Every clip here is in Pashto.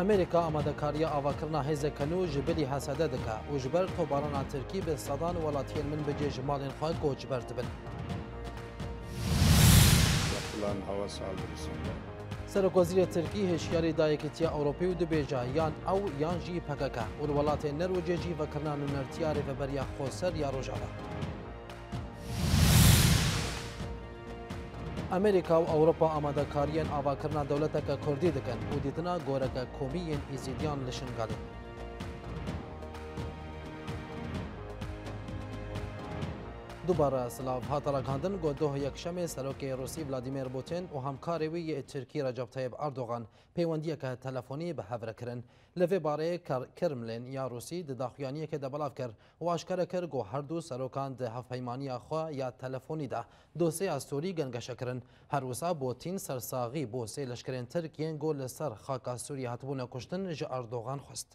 ئەمریکا ئامادەکاریە ئاواکردنا هێزەکەن و ji bilî hesede dike û ji ber tobarana Tirkî bi sedan welatiyên min bicê ji malên xwe goçber dibin. Serokkozîrê Tirkî hêşyarî dayeketiya Ewropî û dibêje yan ew yan jî pekeke û welatên Nerwecê jî vekirna nûnertiyarê veberiya xser ya rojava. ئەمریکا و ئەوروپا ئامادەکاریان ئاواکردنا دەوڵەتەکە کوردی دەکەن و دیتنا گۆرەکە کۆمیین ئیزیدیان لە شنگادن. دووبارە سلااو هاتە ڕگاندن گۆ دۆ یەکشەمێ سەرۆکی رووسی ولادیمێر بوتین و هەمکارێوی یە ترکی ڕەجبتەیب ئاردۆغان پەیوەندیەکە تەلەفۆنی بە هەورەکردن لەوێ بارەیە کرملێن یا رووسی دداخیانیەکە دەبڵاو کرد واشکەرە کرد گۆ هەردوو سەرۆکان دە هەفپەیمانیا خوا یا تەلەفۆنیدا دۆسی ئاستوری گەنگەشەکردن هەروسا بۆتین سەرساغی بۆ سێ لەشکرێن ترکیان گۆ لەسەر خاکە سووری هاتبوونە کوشتن ژە ئاردۆغان خواست.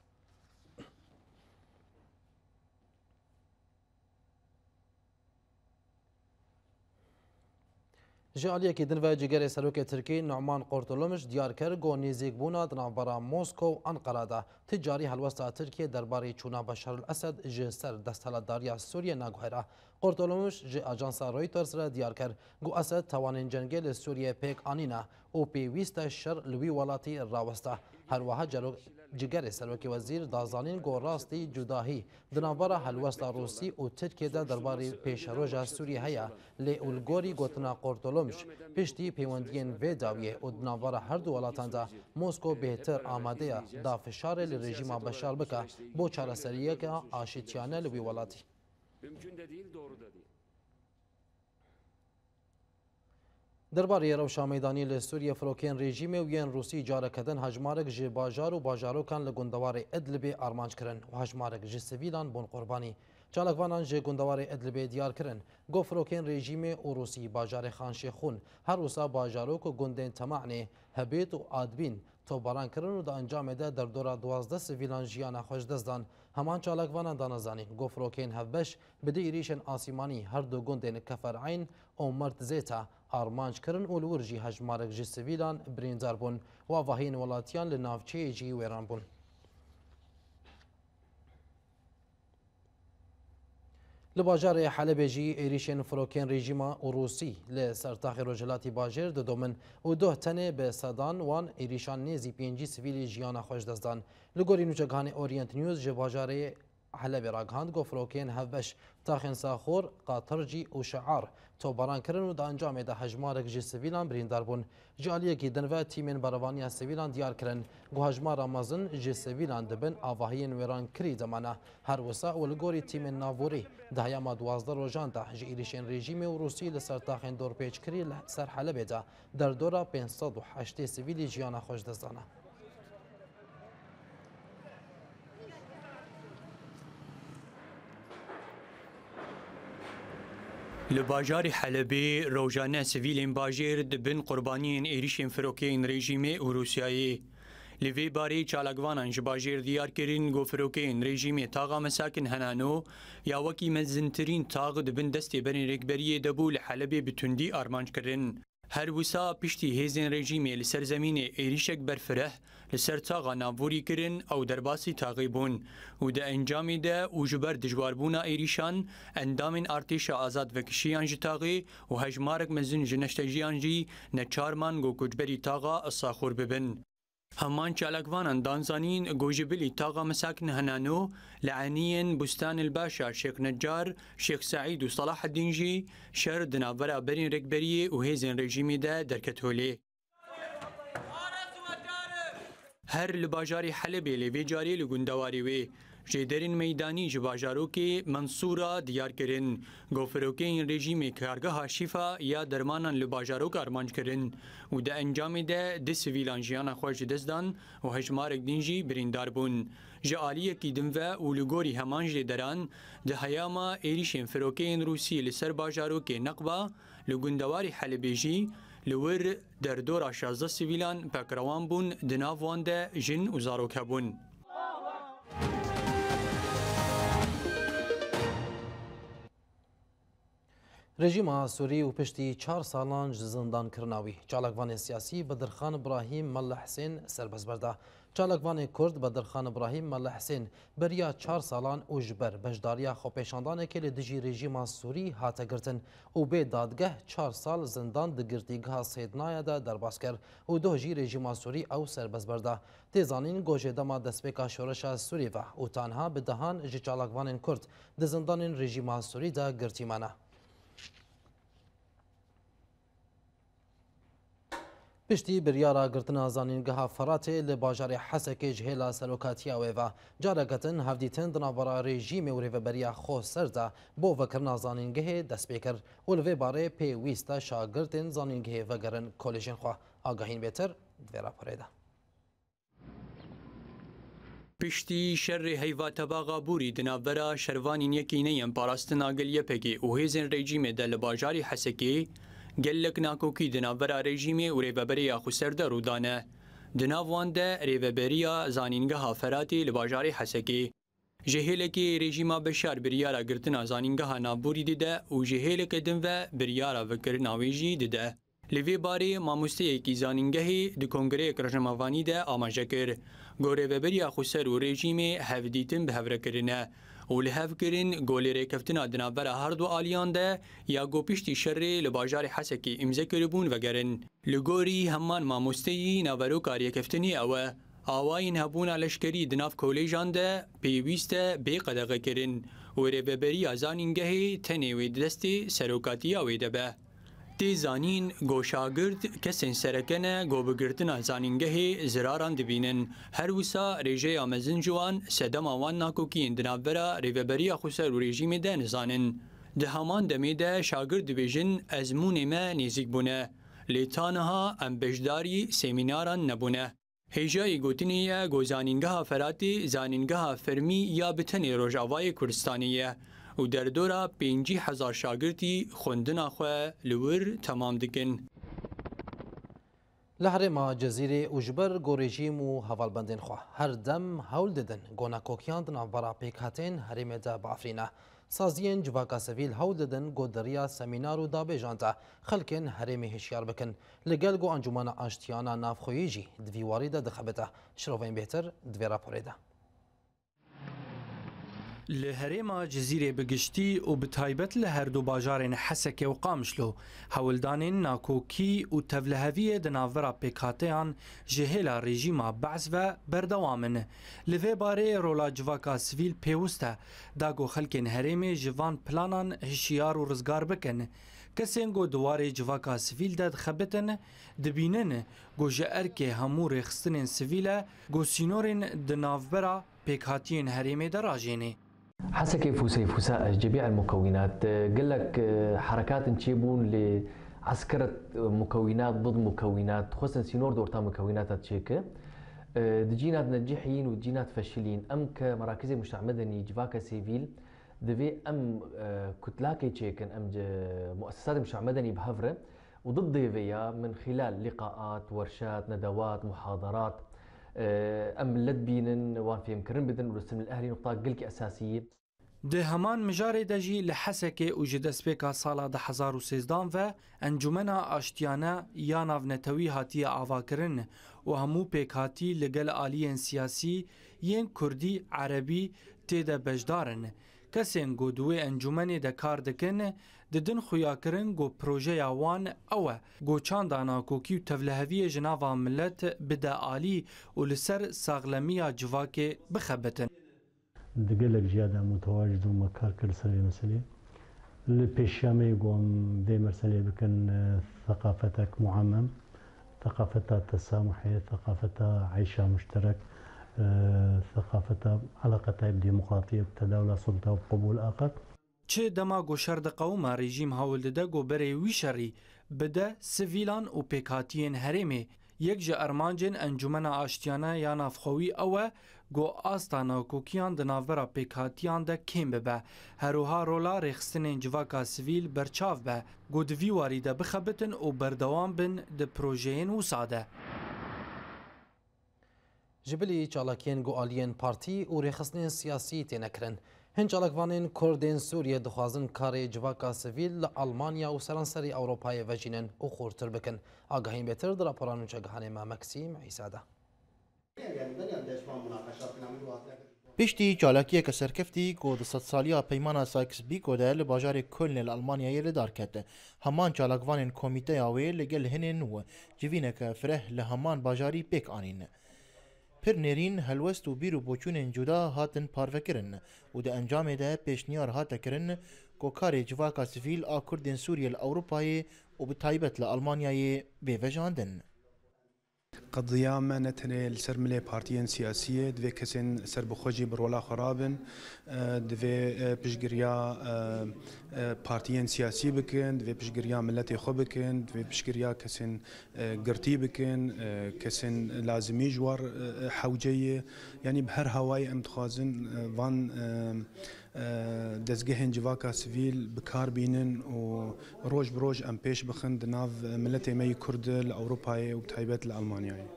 جالیه که دنوه جگر سروک ترکی نعمان قرطلومش دیار کر گو نیزیگ بونا دنابرا موسکو و انقره ده تجاری هلوستا ترکیه درباری چونا بشار الاسد جه سر دستالداریا سوریه ناگوهره قرطلومش جه اجانسا رویترز را دیار کر گو اسد توانین جنگل سوریه پیک آنینا او پیویست شر لوی ولاتی راوسته هر وها جلو جگر سروک وزیر دازانین گو راستی جداهی دنابرا حلوست روسی و ترکیه در درباری پیش روژا سوری هیا لی اولگوری گوتنا قرطولمش پشتی پیوندین وی داویه و دنابرا هر دو ولاتان موسکو بهتر آماده دا فشار لی رژیما بشار بکه بو چارسریه که آشیتیانه لوی ولاتی. دربارەی ڕەوشامەدانی لە سووریە فرۆکێن رێژیمێ و یەن رووسی جارەکەدن هەژمارەك ژێ باژار و باژارۆکان لە گوندەواری ئەدلبێ ئارمانجکردن و هەژمارەك ژ سڤیلان بۆن قوربانی چالکوانان ژێ گوندەواری ئەدلبێ دیارکردن گۆ فرۆکێن رێژیمێ و رووسی باژارێ خانشێ خون هەروسا باژارۆک و گوندێن تەماعنێ هەبێت و ئادبین تۆبارانکردن و دا ئەنجامێدا دەردۆرا دوازدە سڤیلان ژیانە خۆش دەستدان هەمان چالکوانان دانەزانی گۆفرۆکێن هەفبەش بدە ئیریشن ئاسیمانی هەردوو گوندێن کەفەرعین اومرد زیتا آرمانج کرن و لورجی هجمارک جی سویلان بریندار بون و واهین ولاتیان لنافچه جی ویران بون لباجار حلب جی ایریشن فروکن رژیما روسی ل سرتاخ رجلاتی باجر د دومن او دوه تنه به سدان وان ایریشان نیزی پینجی سویلی جیانا خوش دزدان لگوری نوچگان اورینت نیوز جباجار حلب راگهاند گو فروکین هفبش تاخین ساخور قاترجی و شعار تو بران کرن و دا انجام دا هجمارک جی سویلان بریندار بون جالیه کی دنوه تیمین بروانی سویلان دیار کرن گو هجمار مازن جی سویلان دبن آواهین ویران کری دمانه هر وسا و لگوری تیمین ناووری دا هیاما دوازده روژان دا جی ایریشین رژیم و روسی لسر تاخین دور پیچ کری لسر حلب دا در دورا 508 سویلی جیان خوش دزدانه لباجار حلبی روزانه سویلین باجر دبن قربانیین ایریشین فروکین رژیم روسیایی لوی باری چالگوانان جباجر دیار کرین گو فروکین رژیم تاغا مساکن هنانو یا وکی مزنترین تاغ دبن دستی برین رکبری دبو لحلبی بتوندی آرمانج کرن هەر وسا پشتی هێزین ڕێژیمێ لە سەرزەمینێ عێریشێک بەرفرەه لەسەر تاغا نابووری کردن ئەو دەرباسی تاغی بوون و دە ئەنجامی دە و ژبەر دژواربوونا عێریشان ئەندامین ئارتیشە ئازاد بەکشیان ژ تاغی و هەژمارک مەزن ژ نەشتەژیان جی نەچارمان گۆ کوچبەری تاغا ئەساخور ببن. همان چالکوانان دانزانین گوجبلی تاغا مساکن هنانو لعنین بستان الباشا شیخ نجار شیخ سعید و صلاح الدین جی شر دناورا برین رکبری و هیزن رژیمی ده درکتولی هر لباجاری حلبی لیوی جاری لگندواری وی Jêderên meydanî ji bajarokê Mansûra diyar kirin. Goferokeyên rejîmê kargeha şîfa ya dermanan li bajarok armanc kirin û di encamê de di sivîlan jiyana xwe ji dest dan û hejmarek din jî birîndar bûn. Ji aliyekî din ve û li gorî heman jêderan di heyama êrişên firokeyên Rûsî li ser bajarokê Neqba li gundewarê Helebê jî li wir derdora 16 sivîlan pekrewan bûn di nav wan de jin û zarok hebûn. رژیما سوری و پشتی چهار سالان ji zindan kirinaوی Çalakvanê siyasî Bidirxan Ibrahîm Mellehsên serbez berda. Çalakvanê Kurd Bidirxan Ibrahîm Mellehsên beriya çar salan û ji ber bejdariya xwepêşandanekê li dijî rejîma Sûrî hate girtin û bê dadgeh çar sal zindan di girtîgeha sêdnaya de derbas ker û doh jî rejîma Sûrî ew serbez berda. Tê zanîn gojêdema destpêka şoreşa Sûrî ve û tanha bidehan ji çalakvanên Kurd di zindanên rejîma Sûrî de girtîmane. پشتی بریارا گرتنا زانینگەها فەراتێ لە باژارێ حەسەکێژ هێلا سەرۆکاتیاوێوە جارەکەتن هەفتیتن دنابڕا ڕێژیمێ ورێڤەبەریا خۆ سەردا بۆ وەکردنا زانینگەهێ دەستپێکرد و لەوێ بارێ پێویستە شاگرتن زانینگەهێ وەگەرن کۆلژین خوا ئاگاهین بێتر دوێراپەرێدا. پشتی شەرڕی هەیڤاتەباغا بووری دنابەرە شەروانی یەکی نەیەم پاراستن ئاگەل یەپێکی و هێزن ڕێجیمێدا لە باژاری حەسەکەی gelek nakokî di navbera rejîmê û rêveberiya xweserdar û dane. Di nav wan de rêveberiya zanîngeha Feratê li bajarê Hesekê. Ji hêlekê rejîma Beşar biryara girtina zanîngeha naborî dide û ji hêlekê din ve biryara vekirina wê jî dide. Li vê barê mamosteyekî zanîngehê di kongreyek rejmavanî de amaje kir. گۆرە بەبەری یاخوسەر و ڕێژیمێ هەفدیتن بە هەورەکردە. و لە هەفکردن گۆلێرێکەفتنا دنابەرە هەردوو ئالیاندا یا گۆپیشتی شەڕێ لە باژاری حەسەکی ئیمزەکردبوون وەگەرن لە گۆری هەممان مامۆستەی ناوەرۆ کاریەکەفتنی ئەوە ئاواین هەبوونا لەشکری دناف کۆلێژاندا پێویستە بێ قەدەغەکردن وەرێبەبەری ئازانینگەهی تەنێوێ دەستی سەرۆکاتیاوێ دەبە. Tê zanîn goşagird kesên serekene gobigirtina zanîngehê ziraran dibînin. Her wisa rêjeya mezin ji wan sedema wan nakokiyên di navbera rêveberiya xweser û rejîmê de nizanin. Di heman demê de şagird dibêjin ezmûnê me nêzik bûne. Lê taniha em beşdarî semînaran nebûne. Hêjayê gotinê ye gozanîngeha Feratê zanîngeha Fermî ya bi tenê Rojavayê Kurdistanê ye. û derdora pêncî hezar şagirdî xwendina xwe li wir temam dikin. Li herêma cezîrê û ji ber gorêjîm û hevalbendên xwe her dem hewl didin gonakokiyan di navbera pêkhatên herêmê de bi Afrina. Saziyên civaka sevîl hewl didin got deriya semînar û dabêjan de xelkên herêmê hişyar bikin. Li gel got ancûmana aştiyana navxweyî jî divîwarî de dixebite. Şirovên bêhtir divê raporê de. له هرما جزیره بگشتی او به تایبت له هر دو باجارین حسک و قامشلو حولدان ناکوکی او تولهوی د ناورا پیکاتیان جهلا رژیما بعث و بردوامن لوی باره رولا جواکا سویل پیوسته داگو خلکین هرم جوان پلانان هشیار و رزگار بکن کسین گو دواره جواکا سویل داد خبتن دبینن گو جعر که همو رخستن سویل گو سینورین د ناورا پێکهاتیین هەرێمێ دەڕاژێنێ حسكي فوسي فوساء جميع المكونات آه، قال لك آه، حركات نشيبون لعسكرة مكونات ضد مكونات خصوصا سينور دورتا مكونات تشيكه آه، دجينات نجحين ودجينات فاشلين ام كمراكز مجتمع مدني جفاكا سيفيل دفي ام كتلاكي تشيكن ام مؤسسات مجتمع مدني بهفره وضد ديفيا من خلال لقاءات ورشات ندوات محاضرات آه، ام لد بينن وان فيم كرن بدن ورسم الاهلي نقطه قلك اساسيه ده همان مجاري دجي لحسكه وجد جدسپیکا سالا 2013 و انجمنا آشتیانه یا ناونتوی هاتی آواکرن و همو پیک هاتی لگل آلین سیاسی یین کردی عربی تیده بجدارن kesên got duwê encûmenê de kar dikin didin xuyakirin got projeya wan ew e goçanda nakokî û tevleheviyê ji nava millet bide alî û li ser saxlemiya civakê bixebitin. Di gelek jiya de mutewacid û mekar kir serê meselê. Li pêşyamê got vê meselê bikin ثقافetek e, muhemem, ثقافeta tesamuhê, ثقافeta eyşa müşterek, ثقافته علاقتها بالديمقراطيه بالتداول السلطه وبقبول اخر چه دماغو شرد قوما رژیم هاول ده گو بره وی شری بده سویلان و پیکاتین هرمه یک جه ارمانجن انجمن آشتیانه یا نافخوی اوه گو آستانا کوکیان د ناورا پیکاتیان ده کم به هروها رولا رخصتن جواکا سویل برچاو به گو دویواری ده بخبتن و بردوام بن د پروژین وساده جبلی چالاکین گوالین پارتی و ریخستنین سیاسی تینکرن. هن چالاکوانین کردین سوریه دخوازن کار جواکا سویل لألمانیا و سرانسری اوروپای وجینن و خورتر بکن. آگاهین بهتر در اپرانو چگهانه ما مکسیم عیساده. پشتی چالاکیه که سرکفتی کو د صد سالیا پیمانا سایکس بی کو ده لباجار کلن الالمانیا یل دار کته همان چالاکوانین کمیته یاوی لگل هنن و جوینه که فره لهمان باجاری پیک آنین. هر نرین هلوست و بیر و بوچونên cuda hatin parvekirin û di encamê de pêşniyar hate kirin ku karê civaka sivîl a Kurdên Sûriye li Ewropayê û bi taybet li Almanyayê bêvejandin. قضيه ما نتني لسر ملی پارتیان سیاسیه دوی کسین سر بخوجي برولا خرابن آه، دفي پشگریا آه، آه، بارتيين سياسي بکن دفي پشگریا ملتي خو بکن دوی پشگریا کسین گرتی بکن کسین لازمی جوار حوجه یعنی يعني به هر هوای فان وان دەستگەهێن جیواکە سیویل بکار بینن و ڕۆژ بڕۆژ ئەم پێش بخن ناو ملەتێمەی کورد لە ئەوروپایە و تایبەت لە ئەلمانیایە.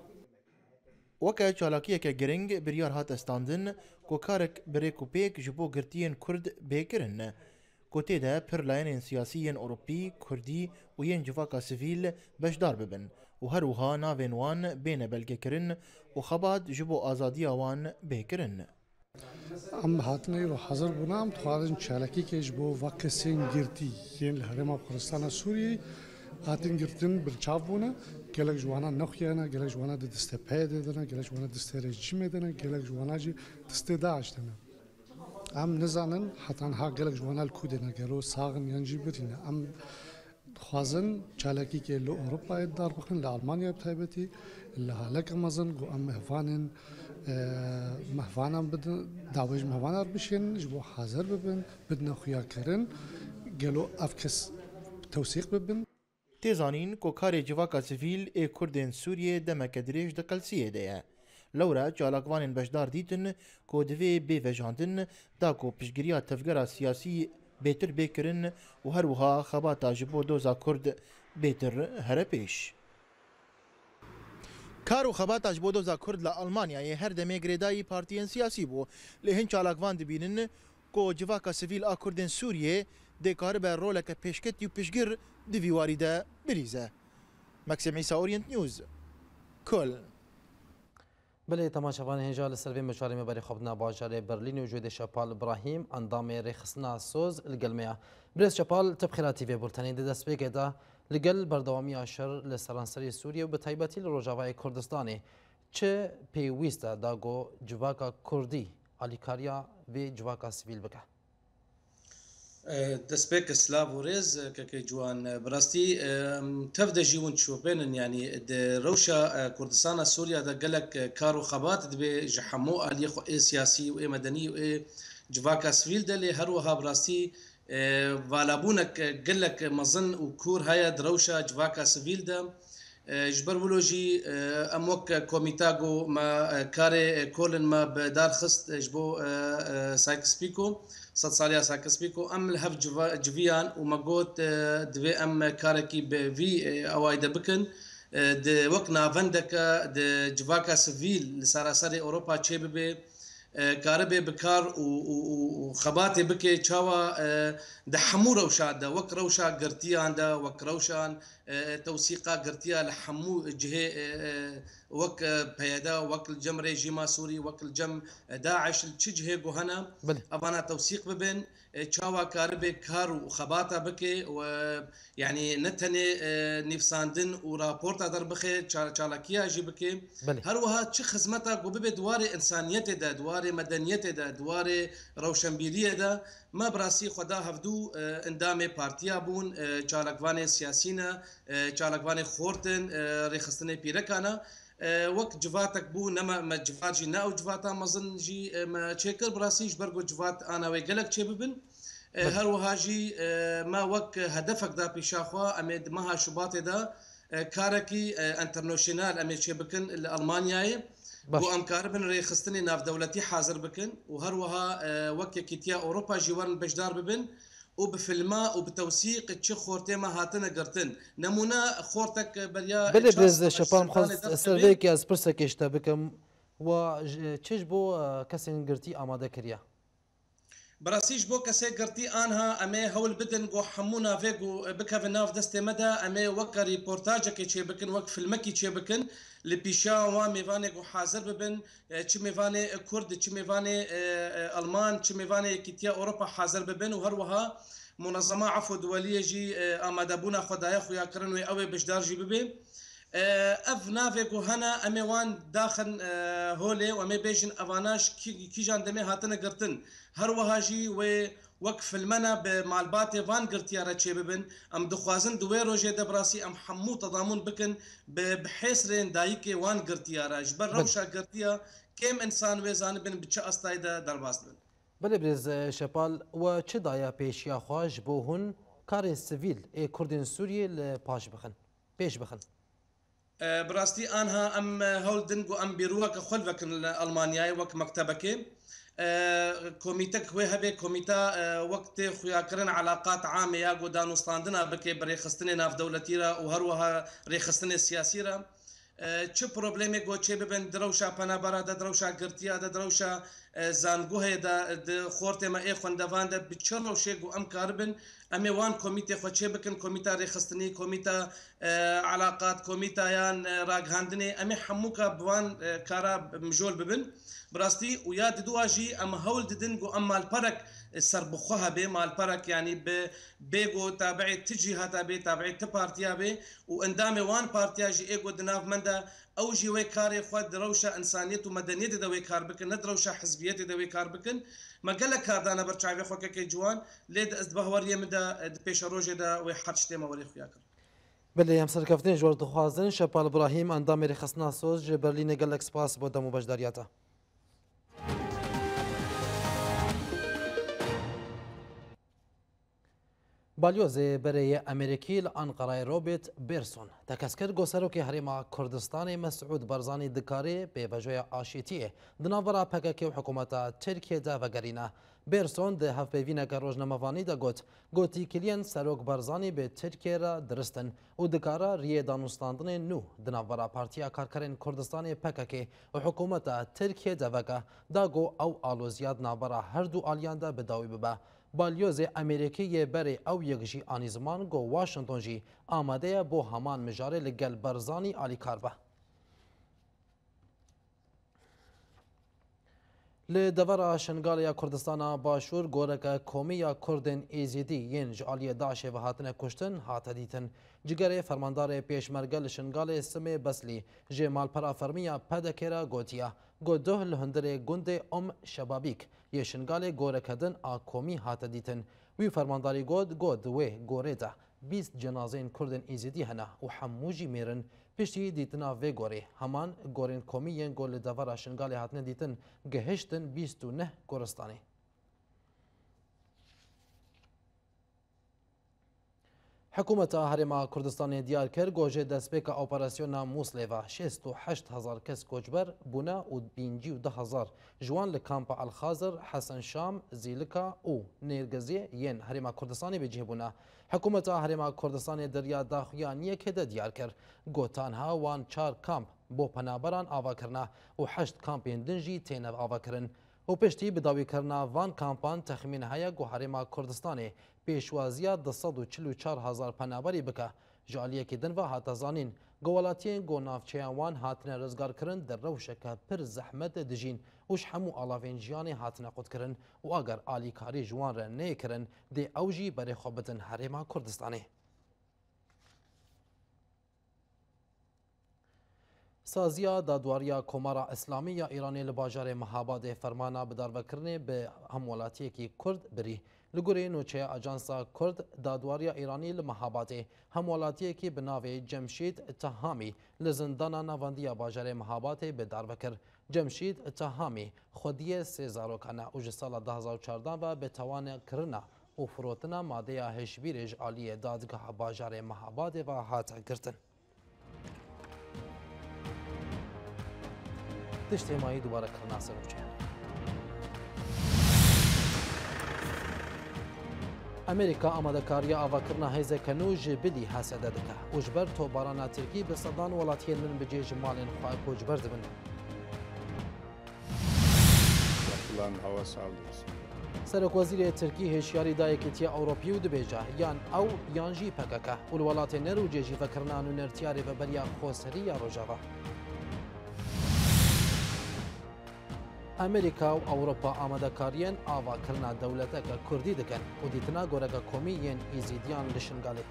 وەکە چالاکیەکە گرنگ بریار هات ئەستاندن کۆکارێک برێک و پێک ji بۆ girtiyên کورد بێکرن. Kotê de pir layên siyasî yên Europî, Kurdî û yên civaka sivîl beşdar bibin û her wiha navên wan bêne belgekirin û xebat ji bo azadiya wan bêkirin. ام هاتنه رو حاضر بونم تو خارج چالکی که اش بو وکسین گرتی یین حرم افغانستان سوری هاتین گرتن بر چاو بونه گلک جوانا نخیانا گلک جوانا د دسته پد دنا گلک جوانا دسته رژیم دنا گلک جوانا جی دسته داش دنا ام نزانن حتان ها گلک جوانا کود دنا گرو ساغن یانجی برینه ام خوازن چالکی که لو اروپا دار بخن لالمانیا بتایبتی لحالک مزن گو ام مهوانن mehvanan bidin, dawêj mehvanar bişin, ji bo hazir bibin, bidin xuyakirin, gelo ev kes tewsîq bibin. Têzanîn ku karê civaka sivîl ê Kurdên Sûriyê demeke dirêj di Qelsiyê de ye. Lewra çalakvanên beşdar dîtin ku divê bêvejandin da ku piştgiriya tevgera siyasî bêtir bêkirin û her wiha xebata ji bo doza Kurd bêtir here pêş. Kar û xebataş bo doza Kurd li Almanyayê her demê girêdayî partiyên siyasî bû. Lê hin çalakvan dibînin ku civaka sivîl a Kurdên Sûriyê dêkaribe roleke pêşketî û piştgir di vîwarî de birîze. Maksim Îsa Orient News Köln بلې تماشاوان هنجا لسروي مشاري مې بري خبرنا باجر برلين او جوده شپال ابراهيم اندام رخصنا سوز الګلمیا برس شپال تبخیراتي وی بولتنې د دسبېګه ده لەگەل بەردەوامی ئاشر لە سەرانسەری سووریە و بە تایبەتی لە ڕۆژاوای کوردستانی چه پێویستە داگۆ جوواکە کوردی ئالیکاریا بێ جوواکە سیویل بکە. دەستپێک کە سلااو و ڕێز کەکەی جوان بڕاستی تەف دەژیون چۆپێنن ینی ڕەوشە کوردستانە سووریادا گەلک کار و خەبات دبێ ژە هەموو ئالیخ ئێ سیاسی و ئێمەدەنی و ئێ جوواکە سویل دەلێ هەروەها بڕاستی، فالابونك قال لك مظن وكور هيا دروشة جفاكا سفيل ده جبر ولوجي اموك كوميتاغو ما كاري كولن ما بدار خست جبو سايكس بيكو صد ساليا سايكس بيكو ام الهف جفيان وما قوت دوي ام كاركي بفي اوايدا بكن د وقنا فندك د جفاكا سفيل لسارا ساري اوروبا تشيببي کاربه بکار او خبات بکې چاوه د حمور او شاده وکرو شا ګرتیان ده وکرو شان توثيقا قرتيا لحمو جهه وك بيدا وك الجم ريجيما سوري وك الجم داعش تشجه جهنا ابانا توثيق ببن تشاوا كاربي كارو خباتا بكي ويعني نتني نفساندن ورابورتا دربخي تشالاكيا جي بكي هر وها تش خدمتا قبب دوار انسانيت دا دوار مدنيت دا دوار روشنبيليه دا ما براسي خدا هفدو اندامي بارتيا بون تشالاكواني سياسينا چالاکوانی خورتن ریخستنی پیرکانه وەک جواتك بوو نەمە جوواجی ناو جواتان مەزنجی چێکرد بڕاستیش بەرگۆ جوات ئاناوەی گەلک چێ ببن هەروەهاژی ما وەک هەدفێکدا پیشاخوا ئەمێ مەها شوباتێدا کارێکی ئەتەرنۆشنال ئەمێ چێ بکن لە ئەلمانیایە بۆ ئەم کار بن ڕێخستنی نافدەوڵەتی حاضر بکن و هەروەها وەکێکی تیا ئەوروپا ژیوەرن بەشدار ببن و وبفيلما وبتوثيق تشي خورتي ما هاتنا قرتن نمونا خورتك بريا بلي بز شبان خلص سرفيك از برسا كيشتا بكم و تشيش بو كاسين قرتي اماده كريا براسيش بو كسي قرتي انها امي هول بدن جو حمونا فيجو بكا فناف دستي مدى امي وكا ريبورتاجك تشي بكن وك فيلمكي تشي بكن اللي بيشا وا ميفاني جو حاضر ببن تشي ميفاني كرد تشي ميفاني المان تشي ميفاني كتيا اوروبا حاضر ببن وهروها منظمه عفو دوليه جي امادبونا خدايا خويا كرن وي اوي بشدار جي ببي اف ناوê guhena em ê wan daxin e, holê em ê bêjin evanaş kîjan demê hatine girtin her wiha jî wê وەک فلمەە بە مالباتێ وان گرتیارە چێ ببن ئەم دخوازن دوێ ڕۆژێ دەبراسی ئەم هەموو تەدامون بکن بە بحێسرێن دایکێ وان گرتیارە ji بەر ڕەوشە گرتیە کێم ئینسان وێزانە بن بچە ئەستایدا دەرباز بن. بلێ برێز شەپال وە چ دایە پێشیاخواش بۆ هون کارێ سڤیل ئێ کوردین سووریە لە پاش بخن پێش بخن. أه، براستي انها ام هولدنج وام بيروها بيرو هك المانياي وك مكتبك كوميتك أه، هو هبه كوميتا أه، وقت خويا كرن علاقات عامه يا غودانو ستاندنا بك بري خستني ناف دولتي وهروها ري خستني چه پرۆبلێمێک بۆ چێ ببن درەوشا پەنابارا دە درەوشا گرتیا دە درەوشا زانگوهەیەدا خۆرتێمە ئێ خوندەوان دە بچڕە و شێک و ئەم کار بن ئەمێ وان کمیتێ خۆچێ بکن کمیتا ڕێخستنی کمیتا علااقات کمیتایان ڕاگەاندنێ ئەمێ هەمووکە بوان کارا مژۆل ببن براستی و یا دواژی ئەمە هەول ددن و ئەم مالپەرک سربخوها به مال پرک یعنی به بگو تابع تجی هتا به تابع تپارتیا به و اندام وان پارتیا جی ایگو دناف منده او جی وی کاری خود دروشه انسانیت و مدنیت دوی کار بکن ندروشه حزبیت دوی کار بکن ما گله کار دانه برچاوی خو که جوان لید از بهوریه مده پیش روجه ده وی حد شتمه ولی خویا کرد بله یم سرکفتن جوار دخوازن شپال ابراهیم اندام ری خسنا سوز جبرلین گلک سپاس بودم و بجداریاتا بالیۆزێ بەرەیە ئەمریکی لە ئەنقەرای ڕۆبێت بێرسون تەکەسکرد گۆسەرۆکی هەرێما کوردستانی مەسعود بەرزانی دکارێ بێبەژۆیە ئاشیتیە دناوەڕا پەکەکی و حکوومەتە ترکێدا بەگەرینە بێرسۆن دە هەفپەیوینەکە ڕۆژنەمەوانی دەگوت گوتی کلیەن سەرۆک بەرزانی بێ ترکێرە درستن و دکارە ریێ دانوستاندنێ نو دناوەڕا پارتیا کارکەرێن کوردستانی پەکەکێ و حکوومەتە ترکێ دەڤەکە داگۆ ئەو ئالۆزیاد نابەرە هەردوو ئالیاندا بەداوی ببە. بالیۆزê ئەمریکیê berê ew yek jî anîzman got Washington jî amadeya بۆ heman mijarê li gel berzanî alîkarbe. Li devera şingaliya Kurdistana başûr goreke komiya Kurdên êzîdî yên ji aliyê daşê ve hatine kuştin hate dîtin. Cigerê fermandarê pêşmerge li şingalê simê beslî jê malpera fermiya pedekê re gotiya. Got duh li hundirê gundê om şebabîk. یشنگال گورکدن آکومی هات دیتن وی فرمانداری گود گود وی گوریدا 20 جنازین کردن ایزیدی هنه و حموجی میرن پشتی دیتنا وی گوری همان گورین کومی ین گول دوار شنگال هاتن دیتن گهشتن 29 گورستانی حکومەتە هەرێما کوردستانی دیار کرد گۆژێ دەستپێکە ئۆپەراسسیۆنا مووسلێڤ 6 هزار کەس کۆچبەر بوونە و بینجی و دههزار ژوان لە کامپە ئەلخازر حەسەن شام زیلکا و نێرگەزیە یەن هەرێما کوردستانی بجێبوونا حکوومەتە هەرێما کوردستانی دەریا داخویان یەکێدە دیار کرد گۆتانها وان چار کامپ بۆ پەنابەران ئاواکردنا و هەشت کامپێن دنجی تێنە ئاواکردن. او پشتی به داوی کرنا وان کامپان تخمین هیا گو حرم کردستان پیشوازی 244 هزار پنابری بکه جالیه که دن و حتا زانین گوالاتین گو نافچیان وان هاتنه رزگار کرن در روشکه پر زحمت دجین وش همو آلاوین جیانی هاتنه قد کرن و اگر آلی کاری جوان را نیکرن دی اوجی بری خوبتن حرم کردستانه سازیا دادواریا کمارا اسلامی یا ایرانی لباجار مهاباد فرمانا بداروکرنه به همولاتی کی کرد بری لگوری نوچه اجانسا کرد دادواریا ایرانی لمهاباد همولاتی کی بناوی جمشید تهامی لزندانا نواندیا باجار مهاباد بداروکر جمشید تهامی خودی سیزاروکانه اوج سال 2014 و به توان کرنه و فروتنا ماده هشبیرج عالی دادگاه باجار مهاباد و هاتا گرتن اجتماعی دوباره کلناصر بچه ئەمریکا ئامادەکاریە ئاواکردنا هێزەکە نوژ بدی حەسەدە دەکە وژبەر تۆبارانە ترکی بە سەدان وڵاتیان من بجێژ ماڵێن خخوای کۆچبەر دەبن سەرۆکۆزیری ترکی هێشیاری دایەکێتی ئەوروپی و دبێژە یان ئەو یانژی پەکەکە ول وڵاتی نەر و جێژی بەکردان و نەرتیاری بەبەریا خۆسەری یا ڕۆژەوە. ئەمریکا و ئەوروپا ئامادەکاریان ئاواکردنا دەولەتەکە کوردی دەکەن و دیتنا گۆرەگە کۆمییان ئیزیدیان لە شنگالی.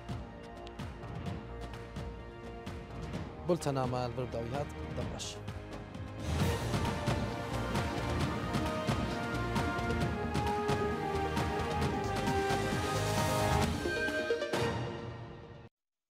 بولتەنامە برداویات